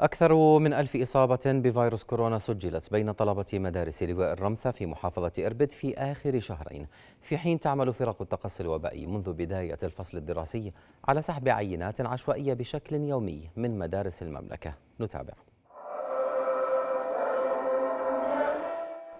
أكثر من ألف إصابة بفيروس كورونا سجلت بين طلبة مدارس لواء الرمثة في محافظة إربد في آخر شهرين في حين تعمل فرق التقصي الوبائي منذ بداية الفصل الدراسي على سحب عينات عشوائية بشكل يومي من مدارس المملكة نتابع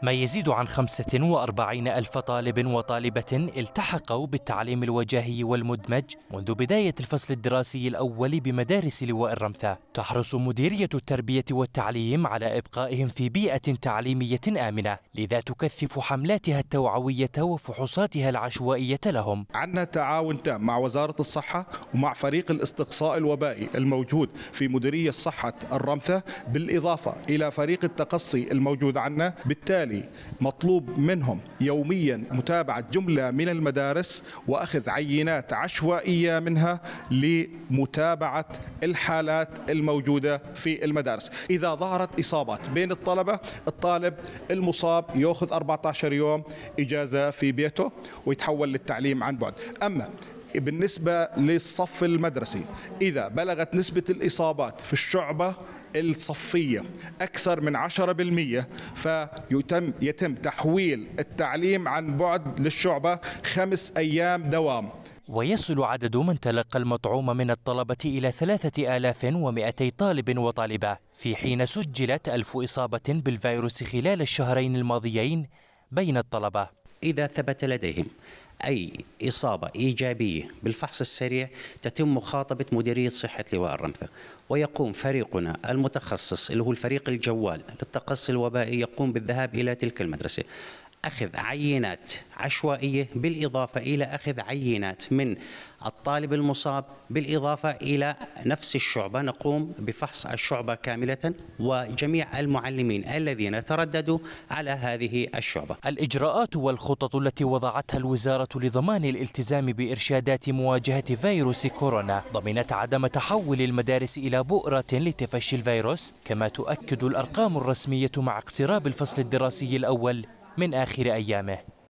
ما يزيد عن 45 ألف طالب وطالبة التحقوا بالتعليم الوجاهي والمدمج منذ بداية الفصل الدراسي الأول بمدارس لواء الرمثة تحرص مديرية التربية والتعليم على إبقائهم في بيئة تعليمية آمنة لذا تكثف حملاتها التوعوية وفحوصاتها العشوائية لهم عندنا تعاون تام مع وزارة الصحة ومع فريق الاستقصاء الوبائي الموجود في مديرية صحة الرمثة بالإضافة إلى فريق التقصي الموجود عندنا بالتالي وبالتالي مطلوب منهم يوميا متابعة جملة من المدارس وأخذ عينات عشوائية منها لمتابعة الحالات الموجودة في المدارس إذا ظهرت إصابات بين الطلبة الطالب المصاب يأخذ 14 يوم إجازة في بيته ويتحول للتعليم عن بعد أما بالنسبة للصف المدرسي إذا بلغت نسبة الإصابات في الشعبة الصفية أكثر من 10% فيتم يتم تحويل التعليم عن بعد للشعبة خمس أيام دوام ويصل عدد من تلقى المطعوم من الطلبة إلى 3200 طالب وطالبة في حين سجلت ألف إصابة بالفيروس خلال الشهرين الماضيين بين الطلبة إذا ثبت لديهم أي إصابة إيجابية بالفحص السريع تتم مخاطبة مديرية صحة لواء الرمثة ويقوم فريقنا المتخصص اللي هو الفريق الجوال للتقصي الوبائي يقوم بالذهاب إلى تلك المدرسة أخذ عينات عشوائية بالإضافة إلى أخذ عينات من الطالب المصاب بالإضافة إلى نفس الشعبة نقوم بفحص الشعبة كاملة وجميع المعلمين الذين ترددوا على هذه الشعبة الإجراءات والخطط التي وضعتها الوزارة لضمان الالتزام بإرشادات مواجهة فيروس كورونا ضمنت عدم تحول المدارس إلى بؤرة لتفشي الفيروس كما تؤكد الأرقام الرسمية مع اقتراب الفصل الدراسي الأول من آخر أيامه